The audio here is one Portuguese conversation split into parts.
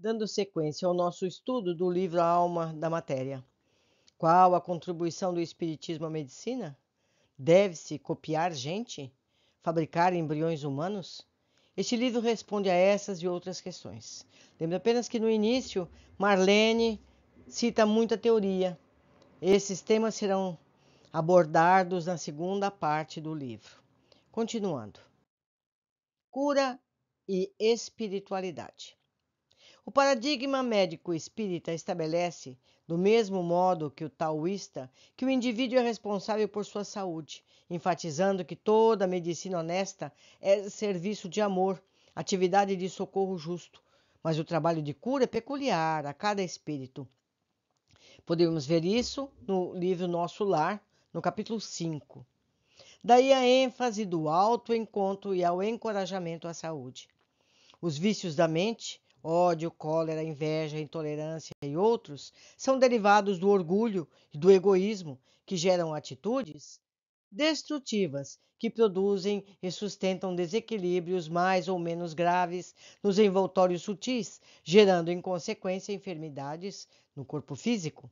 dando sequência ao nosso estudo do livro A Alma da Matéria. Qual a contribuição do Espiritismo à medicina? Deve-se copiar gente? Fabricar embriões humanos? Este livro responde a essas e outras questões. Lembro apenas que no início, Marlene cita muita teoria. Esses temas serão abordados na segunda parte do livro. Continuando: cura e espiritualidade. O paradigma médico espírita estabelece, do mesmo modo que o taoísta, que o indivíduo é responsável por sua saúde, enfatizando que toda medicina honesta é serviço de amor, atividade de socorro justo, mas o trabalho de cura é peculiar a cada espírito. Podemos ver isso no livro Nosso Lar, no capítulo 5. Daí a ênfase do alto encontro e ao encorajamento à saúde. Os vícios da mente Ódio, cólera, inveja, intolerância e outros são derivados do orgulho e do egoísmo que geram atitudes destrutivas que produzem e sustentam desequilíbrios mais ou menos graves nos envoltórios sutis, gerando em consequência enfermidades no corpo físico.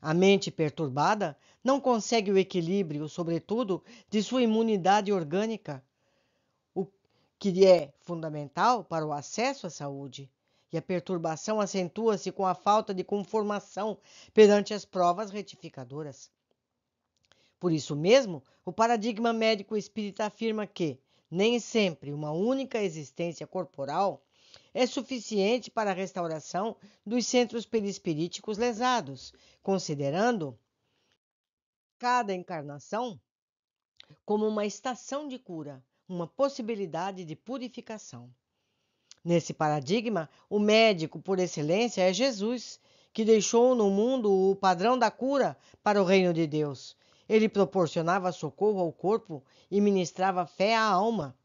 A mente perturbada não consegue o equilíbrio, sobretudo, de sua imunidade orgânica, o que é fundamental para o acesso à saúde. E a perturbação acentua-se com a falta de conformação perante as provas retificadoras. Por isso mesmo, o paradigma médico espírita afirma que nem sempre uma única existência corporal é suficiente para a restauração dos centros perispiríticos lesados, considerando cada encarnação como uma estação de cura, uma possibilidade de purificação. Nesse paradigma, o médico por excelência é Jesus, que deixou no mundo o padrão da cura para o reino de Deus. Ele proporcionava socorro ao corpo e ministrava fé à alma.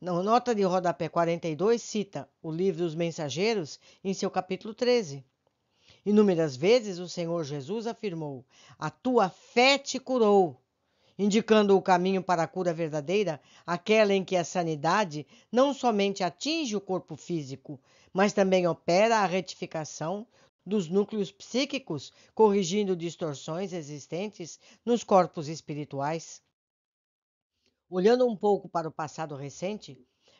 Na nota de rodapé 42 cita o livro dos Mensageiros em seu capítulo 13. Inúmeras vezes o Senhor Jesus afirmou: A tua fé te curou indicando o caminho para a cura verdadeira, aquela em que a sanidade não somente atinge o corpo físico, mas também opera a retificação dos núcleos psíquicos, corrigindo distorções existentes nos corpos espirituais. Olhando um pouco para o passado recente,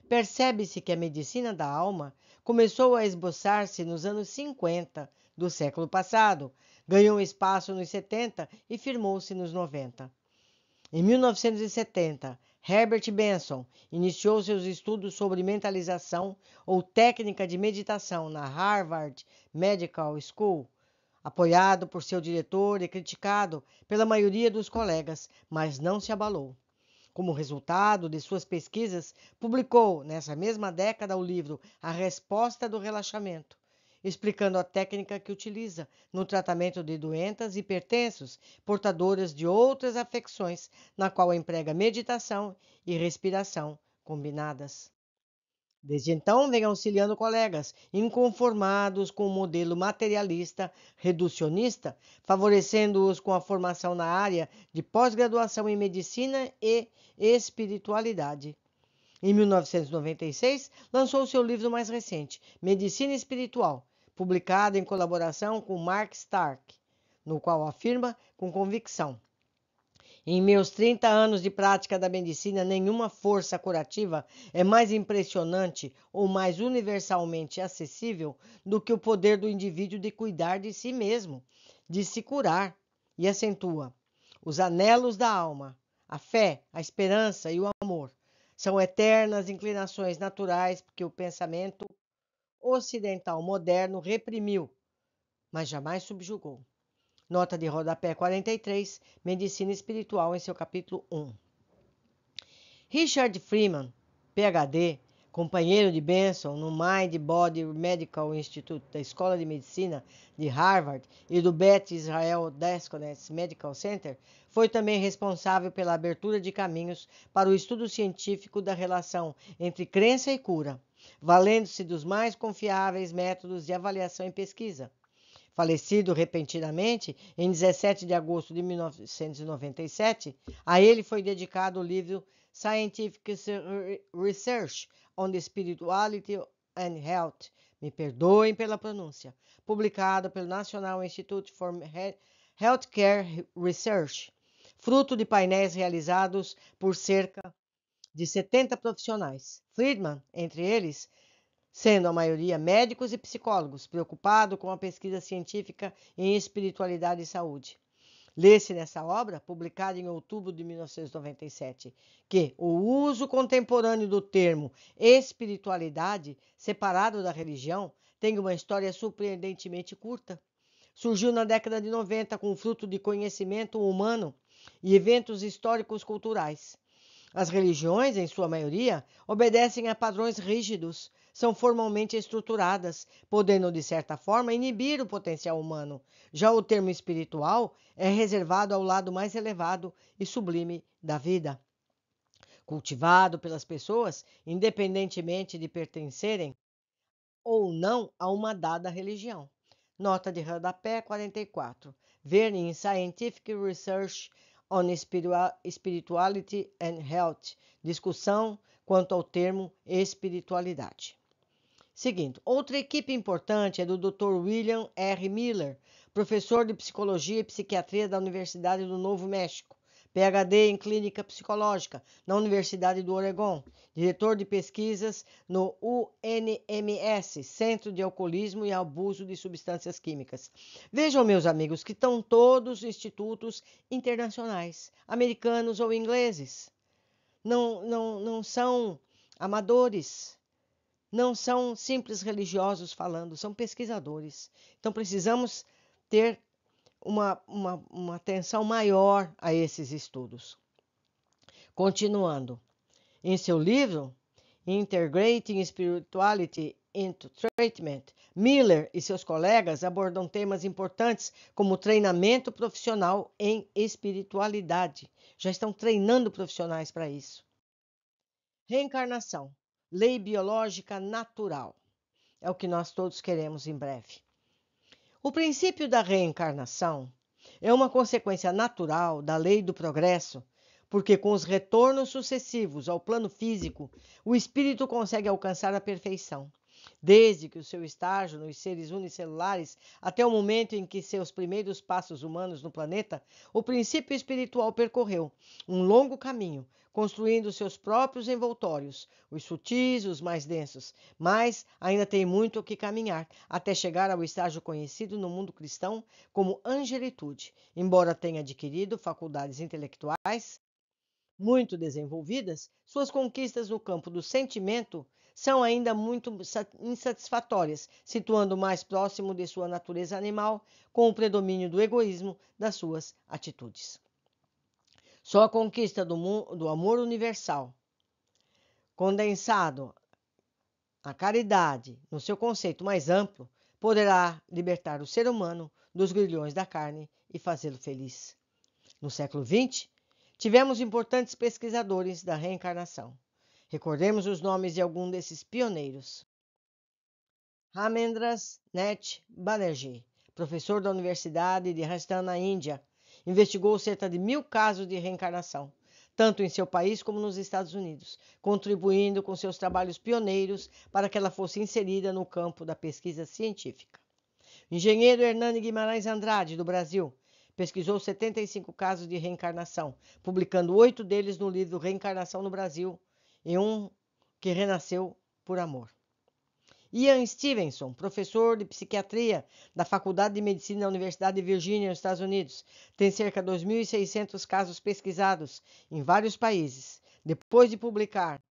percebe-se que a medicina da alma começou a esboçar-se nos anos 50 do século passado, ganhou espaço nos 70 e firmou-se nos 90. Em 1970, Herbert Benson iniciou seus estudos sobre mentalização ou técnica de meditação na Harvard Medical School, apoiado por seu diretor e criticado pela maioria dos colegas, mas não se abalou. Como resultado de suas pesquisas, publicou nessa mesma década o livro A Resposta do Relaxamento, explicando a técnica que utiliza no tratamento de doentas, hipertensos, portadoras de outras afecções, na qual emprega meditação e respiração combinadas. Desde então, vem auxiliando colegas inconformados com o modelo materialista reducionista, favorecendo-os com a formação na área de pós-graduação em medicina e espiritualidade. Em 1996, lançou seu livro mais recente, Medicina Espiritual, publicado em colaboração com Mark Stark, no qual afirma com convicção: Em meus 30 anos de prática da medicina, nenhuma força curativa é mais impressionante ou mais universalmente acessível do que o poder do indivíduo de cuidar de si mesmo, de se curar. E acentua: os anelos da alma, a fé, a esperança e o amor são eternas inclinações naturais que o pensamento ocidental moderno reprimiu, mas jamais subjugou. Nota de rodapé 43, Medicina Espiritual, em seu capítulo 1. Richard Freeman, PhD, companheiro de Benson no Mind Body Medical Institute da Escola de Medicina de Harvard e do Beth Israel Desconets Medical Center, foi também responsável pela abertura de caminhos para o estudo científico da relação entre crença e cura valendo-se dos mais confiáveis métodos de avaliação e pesquisa. Falecido repentinamente em 17 de agosto de 1997, a ele foi dedicado o livro Scientific Research on the Spirituality and Health, me perdoem pela pronúncia, publicado pelo National Institute for Healthcare Research, fruto de painéis realizados por cerca de 70 profissionais. Friedman, entre eles, sendo a maioria médicos e psicólogos, preocupado com a pesquisa científica em espiritualidade e saúde. Lê-se nessa obra, publicada em outubro de 1997, que o uso contemporâneo do termo espiritualidade, separado da religião, tem uma história surpreendentemente curta. Surgiu na década de 90 com fruto de conhecimento humano e eventos históricos culturais. As religiões, em sua maioria, obedecem a padrões rígidos, são formalmente estruturadas, podendo, de certa forma, inibir o potencial humano. Já o termo espiritual é reservado ao lado mais elevado e sublime da vida. Cultivado pelas pessoas, independentemente de pertencerem ou não a uma dada religião. Nota de rodapé 44. Verne em Scientific Research on Spirituality and Health, discussão quanto ao termo espiritualidade. Seguindo, outra equipe importante é do Dr. William R. Miller, professor de Psicologia e Psiquiatria da Universidade do Novo México PhD em Clínica Psicológica na Universidade do Oregon, diretor de pesquisas no UNMS, Centro de Alcoolismo e Abuso de Substâncias Químicas. Vejam, meus amigos, que estão todos institutos internacionais, americanos ou ingleses. Não, não, não são amadores, não são simples religiosos falando, são pesquisadores. Então precisamos ter uma, uma, uma atenção maior a esses estudos. Continuando, em seu livro Integrating Spirituality into Treatment, Miller e seus colegas abordam temas importantes como treinamento profissional em espiritualidade. Já estão treinando profissionais para isso. Reencarnação, lei biológica natural. É o que nós todos queremos em breve. O princípio da reencarnação é uma consequência natural da lei do progresso, porque com os retornos sucessivos ao plano físico, o espírito consegue alcançar a perfeição desde que o seu estágio nos seres unicelulares até o momento em que seus primeiros passos humanos no planeta, o princípio espiritual percorreu um longo caminho, construindo seus próprios envoltórios, os sutis, os mais densos, mas ainda tem muito o que caminhar até chegar ao estágio conhecido no mundo cristão como angelitude, embora tenha adquirido faculdades intelectuais muito desenvolvidas, suas conquistas no campo do sentimento são ainda muito insatisfatórias, situando mais próximo de sua natureza animal, com o predomínio do egoísmo das suas atitudes. Só a conquista do, do amor universal, condensado a caridade no seu conceito mais amplo, poderá libertar o ser humano dos grilhões da carne e fazê-lo feliz. No século XX, tivemos importantes pesquisadores da reencarnação. Recordemos os nomes de algum desses pioneiros. Ramendras Nath Banerjee, professor da Universidade de Rajasthan na Índia, investigou cerca de mil casos de reencarnação, tanto em seu país como nos Estados Unidos, contribuindo com seus trabalhos pioneiros para que ela fosse inserida no campo da pesquisa científica. O engenheiro Hernani Guimarães Andrade, do Brasil, pesquisou 75 casos de reencarnação, publicando oito deles no livro Reencarnação no Brasil, e um que renasceu por amor. Ian Stevenson, professor de psiquiatria da Faculdade de Medicina da Universidade de Virgínia, nos Estados Unidos, tem cerca de 2.600 casos pesquisados em vários países. Depois de publicar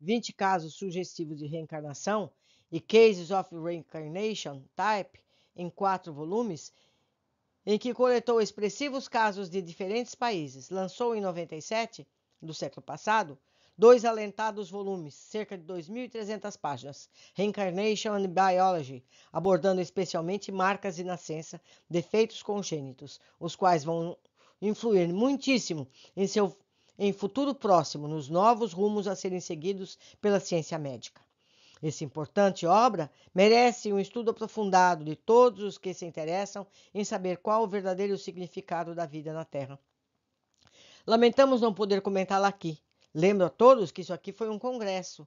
20 casos sugestivos de reencarnação e Cases of Reincarnation Type em quatro volumes, em que coletou expressivos casos de diferentes países, lançou em 97 do século passado Dois alentados volumes, cerca de 2.300 páginas. Reincarnation and Biology, abordando especialmente marcas de nascença, defeitos congênitos, os quais vão influir muitíssimo em seu em futuro próximo nos novos rumos a serem seguidos pela ciência médica. Essa importante obra merece um estudo aprofundado de todos os que se interessam em saber qual o verdadeiro significado da vida na Terra. Lamentamos não poder comentá-la aqui, Lembro a todos que isso aqui foi um congresso,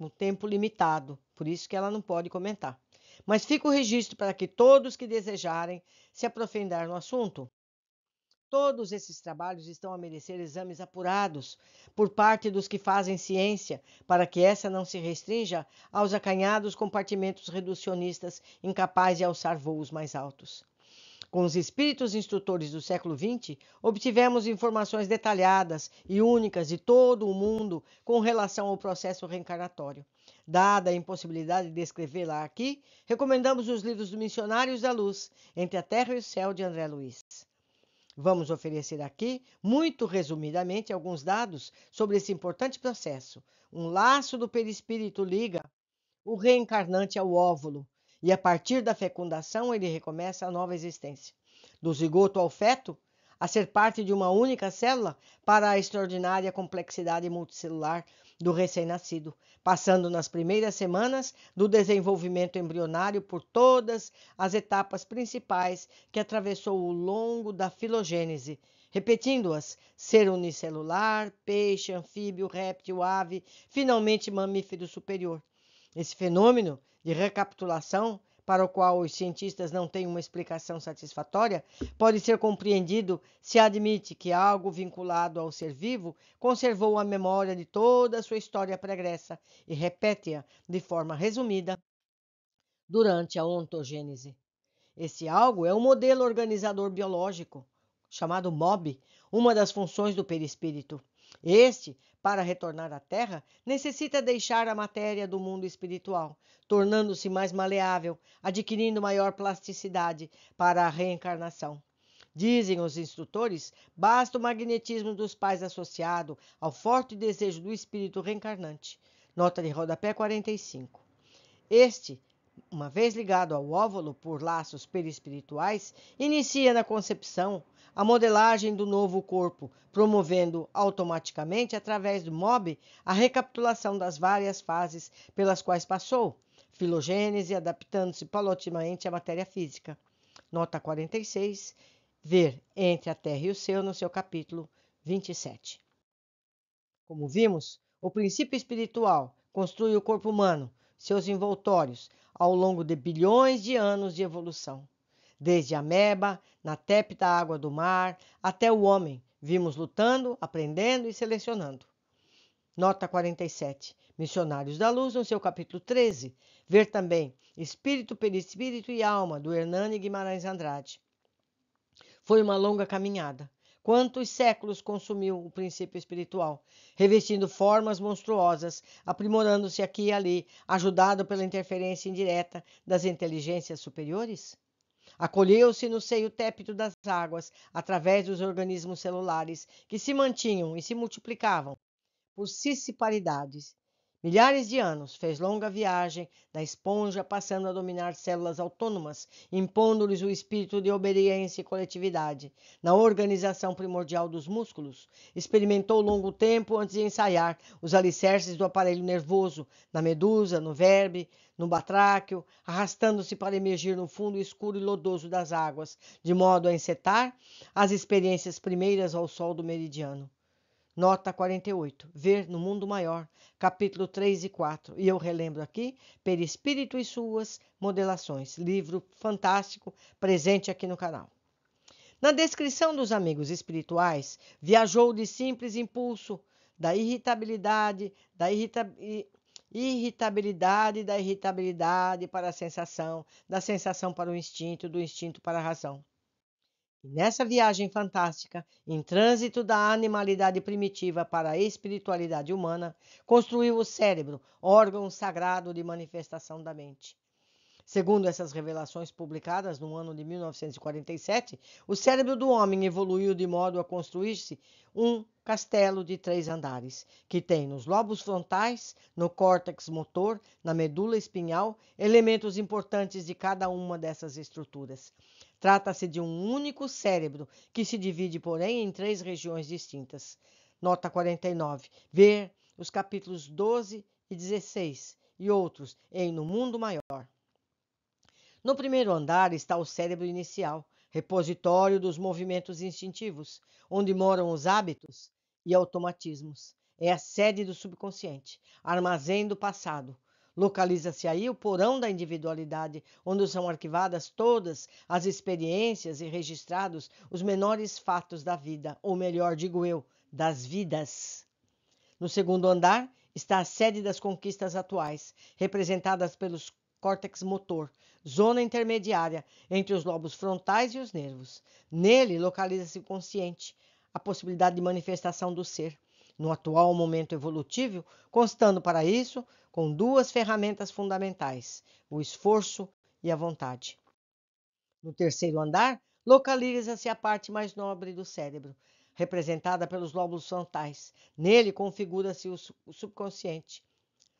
um tempo limitado, por isso que ela não pode comentar. Mas fica o registro para que todos que desejarem se aprofundar no assunto. Todos esses trabalhos estão a merecer exames apurados por parte dos que fazem ciência, para que essa não se restrinja aos acanhados compartimentos reducionistas incapazes de alçar voos mais altos. Com os espíritos instrutores do século XX, obtivemos informações detalhadas e únicas de todo o mundo com relação ao processo reencarnatório. Dada a impossibilidade de descrevê la aqui, recomendamos os livros do Missionários da Luz, Entre a Terra e o Céu, de André Luiz. Vamos oferecer aqui, muito resumidamente, alguns dados sobre esse importante processo. Um laço do perispírito liga o reencarnante ao óvulo, e a partir da fecundação, ele recomeça a nova existência. Do zigoto ao feto, a ser parte de uma única célula para a extraordinária complexidade multicelular do recém-nascido, passando nas primeiras semanas do desenvolvimento embrionário por todas as etapas principais que atravessou o longo da filogênese, repetindo-as: ser unicelular, peixe, anfíbio, réptil, ave, finalmente mamífero superior. Esse fenômeno de recapitulação, para o qual os cientistas não têm uma explicação satisfatória, pode ser compreendido se admite que algo vinculado ao ser vivo conservou a memória de toda a sua história pregressa e repete-a de forma resumida durante a ontogênese. Esse algo é um modelo organizador biológico, chamado MOB, uma das funções do perispírito. Este, para retornar à Terra, necessita deixar a matéria do mundo espiritual, tornando-se mais maleável, adquirindo maior plasticidade para a reencarnação. Dizem os instrutores, basta o magnetismo dos pais associado ao forte desejo do espírito reencarnante. Nota de rodapé 45. Este uma vez ligado ao óvulo por laços perispirituais, inicia na concepção a modelagem do novo corpo, promovendo automaticamente, através do MOB, a recapitulação das várias fases pelas quais passou, filogênese, adaptando-se paulatinamente à matéria física. Nota 46, ver Entre a Terra e o Céu, no seu capítulo 27. Como vimos, o princípio espiritual construi o corpo humano, seus envoltórios ao longo de bilhões de anos de evolução. Desde a ameba, na tépida água do mar, até o homem, vimos lutando, aprendendo e selecionando. Nota 47. Missionários da Luz, no seu capítulo 13, ver também Espírito, Perispírito e Alma, do Hernani Guimarães Andrade. Foi uma longa caminhada. Quantos séculos consumiu o princípio espiritual, revestindo formas monstruosas, aprimorando-se aqui e ali, ajudado pela interferência indireta das inteligências superiores? Acolheu-se no seio tépido das águas, através dos organismos celulares que se mantinham e se multiplicavam por sissiparidades Milhares de anos fez longa viagem da esponja, passando a dominar células autônomas, impondo-lhes o espírito de obediência e coletividade. Na organização primordial dos músculos, experimentou longo tempo antes de ensaiar os alicerces do aparelho nervoso, na medusa, no verbe, no batráquio, arrastando-se para emergir no fundo escuro e lodoso das águas, de modo a encetar as experiências primeiras ao sol do meridiano. Nota 48. Ver no mundo maior, capítulo 3 e 4. E eu relembro aqui, Perispírito e suas modelações, livro fantástico, presente aqui no canal. Na descrição dos amigos espirituais, viajou de simples impulso da irritabilidade, da irritabilidade, da irritabilidade para a sensação, da sensação para o instinto, do instinto para a razão nessa viagem fantástica, em trânsito da animalidade primitiva para a espiritualidade humana, construiu o cérebro, órgão sagrado de manifestação da mente. Segundo essas revelações publicadas no ano de 1947, o cérebro do homem evoluiu de modo a construir-se um castelo de três andares, que tem nos lobos frontais, no córtex motor, na medula espinhal, elementos importantes de cada uma dessas estruturas. Trata-se de um único cérebro, que se divide, porém, em três regiões distintas. Nota 49. Ver os capítulos 12 e 16 e outros em No Mundo Maior. No primeiro andar está o cérebro inicial, repositório dos movimentos instintivos, onde moram os hábitos e automatismos. É a sede do subconsciente, armazém do passado. Localiza-se aí o porão da individualidade, onde são arquivadas todas as experiências e registrados os menores fatos da vida, ou melhor, digo eu, das vidas. No segundo andar está a sede das conquistas atuais, representadas pelos córtex motor, zona intermediária entre os lobos frontais e os nervos. Nele localiza-se o consciente, a possibilidade de manifestação do ser, no atual momento evolutivo, constando para isso com duas ferramentas fundamentais: o esforço e a vontade. No terceiro andar, localiza-se a parte mais nobre do cérebro, representada pelos lóbulos frontais. Nele configura-se o subconsciente,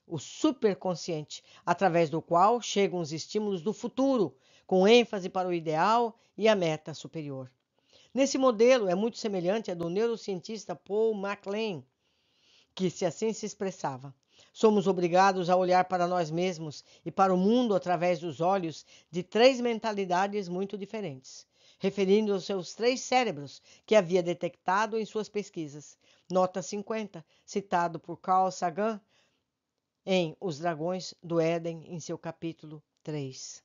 o superconsciente, através do qual chegam os estímulos do futuro, com ênfase para o ideal e a meta superior. Nesse modelo é muito semelhante ao do neurocientista Paul MacLean, que se assim se expressava: Somos obrigados a olhar para nós mesmos e para o mundo através dos olhos de três mentalidades muito diferentes, referindo aos seus três cérebros que havia detectado em suas pesquisas. Nota 50, citado por Carl Sagan em Os Dragões do Éden, em seu capítulo 3.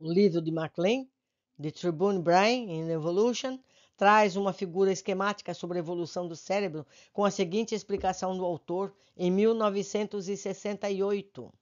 O livro de Maclean, The Tribune Brain in Evolution, traz uma figura esquemática sobre a evolução do cérebro com a seguinte explicação do autor em 1968.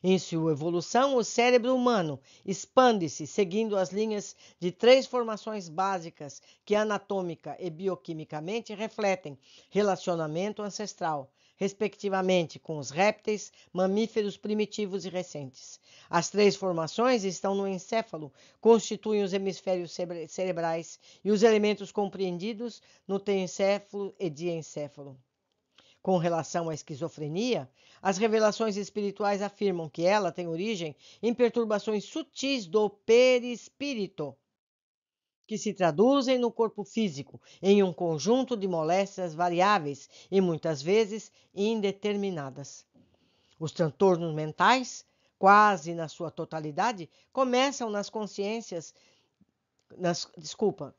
Em sua evolução, o cérebro humano expande-se seguindo as linhas de três formações básicas que anatômica e bioquimicamente refletem relacionamento ancestral, respectivamente, com os répteis, mamíferos primitivos e recentes. As três formações estão no encéfalo, constituem os hemisférios cerebrais e os elementos compreendidos no tencéfalo e diencéfalo. Com relação à esquizofrenia, as revelações espirituais afirmam que ela tem origem em perturbações sutis do perispírito, que se traduzem no corpo físico em um conjunto de moléstias variáveis e muitas vezes indeterminadas. Os transtornos mentais, quase na sua totalidade, começam nas consciências, nas, desculpa,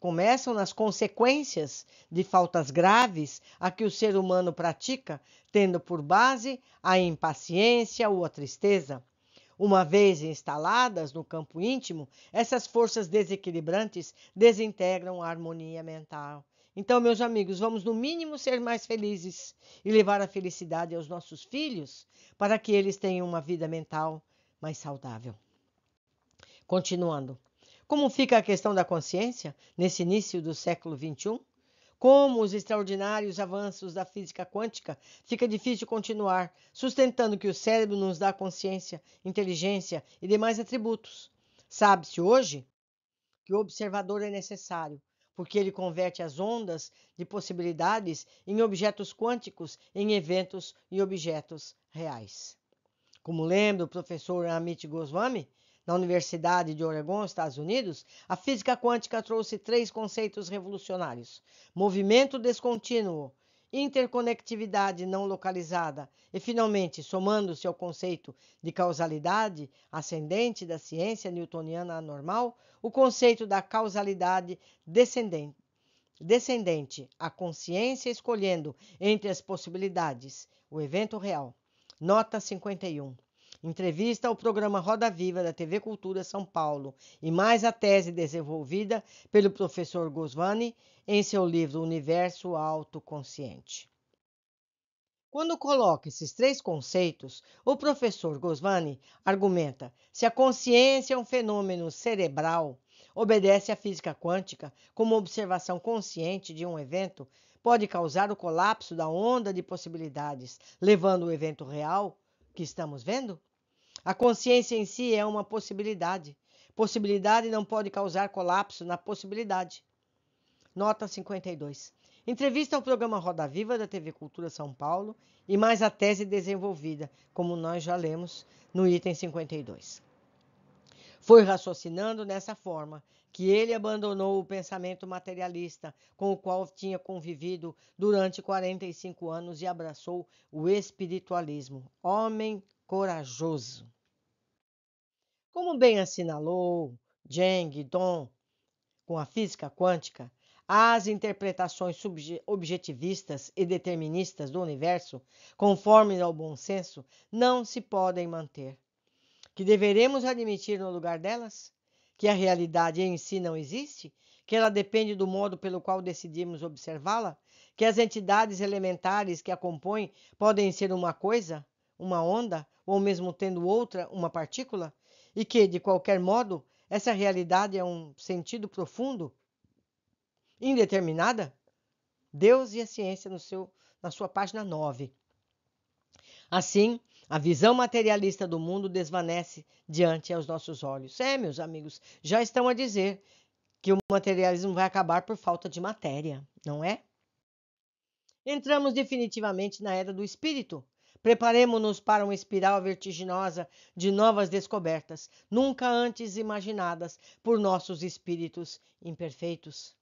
começam nas consequências de faltas graves a que o ser humano pratica, tendo por base a impaciência ou a tristeza uma vez instaladas no campo íntimo, essas forças desequilibrantes desintegram a harmonia mental. Então, meus amigos, vamos no mínimo ser mais felizes e levar a felicidade aos nossos filhos para que eles tenham uma vida mental mais saudável. Continuando, como fica a questão da consciência nesse início do século XXI? como os extraordinários avanços da física quântica, fica difícil continuar, sustentando que o cérebro nos dá consciência, inteligência e demais atributos. Sabe-se hoje que o observador é necessário, porque ele converte as ondas de possibilidades em objetos quânticos, em eventos e objetos reais. Como lembra o professor Amit Goswami, na Universidade de Oregon, Estados Unidos, a física quântica trouxe três conceitos revolucionários: movimento descontínuo, interconectividade não localizada e, finalmente, somando-se ao conceito de causalidade ascendente da ciência newtoniana anormal, o conceito da causalidade descendente. Descendente, a consciência escolhendo entre as possibilidades o evento real. Nota 51 entrevista ao programa Roda Viva da TV Cultura São Paulo e mais a tese desenvolvida pelo professor Goswami em seu livro Universo Autoconsciente. Quando coloca esses três conceitos, o professor Goswami argumenta: se a consciência é um fenômeno cerebral, obedece à física quântica, como observação consciente de um evento, pode causar o colapso da onda de possibilidades, levando o evento real que estamos vendo? A consciência em si é uma possibilidade. Possibilidade não pode causar colapso na possibilidade. Nota 52. Entrevista ao programa Roda Viva da TV Cultura São Paulo e mais a tese desenvolvida, como nós já lemos no item 52. Foi raciocinando nessa forma que ele abandonou o pensamento materialista com o qual tinha convivido durante 45 anos e abraçou o espiritualismo. Homem corajoso. Como bem assinalou Jeng Dong, com a física quântica, as interpretações objetivistas e deterministas do universo, conforme ao bom senso, não se podem manter. Que deveremos admitir no lugar delas? que a realidade em si não existe, que ela depende do modo pelo qual decidimos observá-la, que as entidades elementares que a compõem podem ser uma coisa, uma onda, ou mesmo tendo outra, uma partícula, e que, de qualquer modo, essa realidade é um sentido profundo, indeterminada? Deus e a ciência no seu, na sua página 9. Assim, a visão materialista do mundo desvanece diante aos nossos olhos. É, meus amigos, já estão a dizer que o materialismo vai acabar por falta de matéria, não é? Entramos definitivamente na era do espírito. Preparemos-nos para uma espiral vertiginosa de novas descobertas, nunca antes imaginadas por nossos espíritos imperfeitos.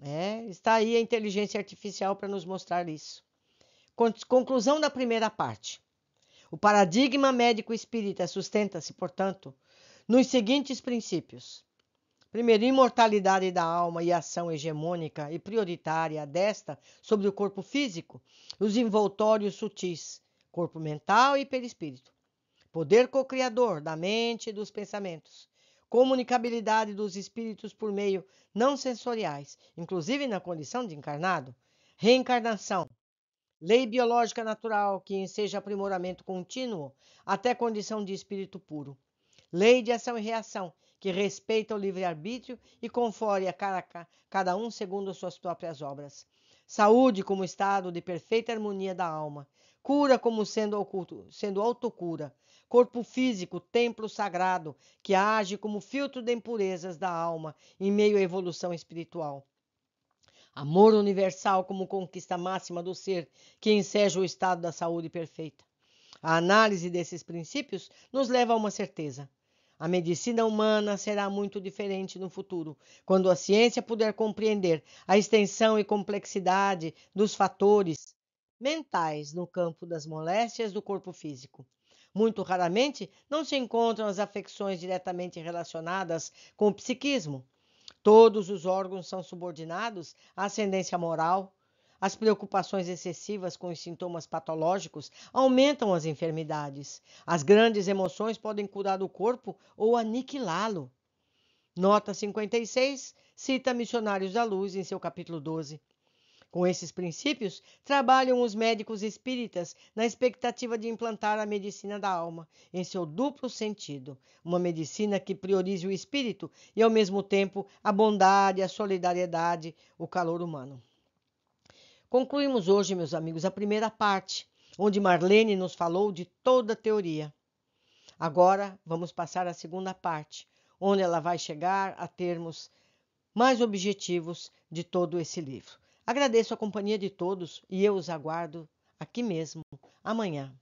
É, está aí a inteligência artificial para nos mostrar isso. Conclusão da primeira parte. O paradigma médico espírita sustenta-se, portanto, nos seguintes princípios. Primeiro, imortalidade da alma e ação hegemônica e prioritária desta sobre o corpo físico, os envoltórios sutis, corpo mental e perispírito. Poder co-criador da mente e dos pensamentos. Comunicabilidade dos espíritos por meio não sensoriais, inclusive na condição de encarnado. Reencarnação, lei biológica natural que enseja aprimoramento contínuo até condição de espírito puro, lei de ação e reação que respeita o livre-arbítrio e confere a cada um segundo suas próprias obras, saúde como estado de perfeita harmonia da alma, cura como sendo, oculto, sendo autocura, corpo físico, templo sagrado, que age como filtro de impurezas da alma em meio à evolução espiritual. Amor universal como conquista máxima do ser que enseja o estado da saúde perfeita. A análise desses princípios nos leva a uma certeza. A medicina humana será muito diferente no futuro, quando a ciência puder compreender a extensão e complexidade dos fatores mentais no campo das moléstias do corpo físico. Muito raramente não se encontram as afecções diretamente relacionadas com o psiquismo, Todos os órgãos são subordinados à ascendência moral. As preocupações excessivas com os sintomas patológicos aumentam as enfermidades. As grandes emoções podem curar o corpo ou aniquilá-lo. Nota 56 cita Missionários da Luz em seu capítulo 12. Com esses princípios, trabalham os médicos espíritas na expectativa de implantar a medicina da alma, em seu duplo sentido. Uma medicina que priorize o espírito e, ao mesmo tempo, a bondade, a solidariedade, o calor humano. Concluímos hoje, meus amigos, a primeira parte, onde Marlene nos falou de toda a teoria. Agora vamos passar à segunda parte, onde ela vai chegar a termos mais objetivos de todo esse livro. Agradeço a companhia de todos e eu os aguardo aqui mesmo amanhã.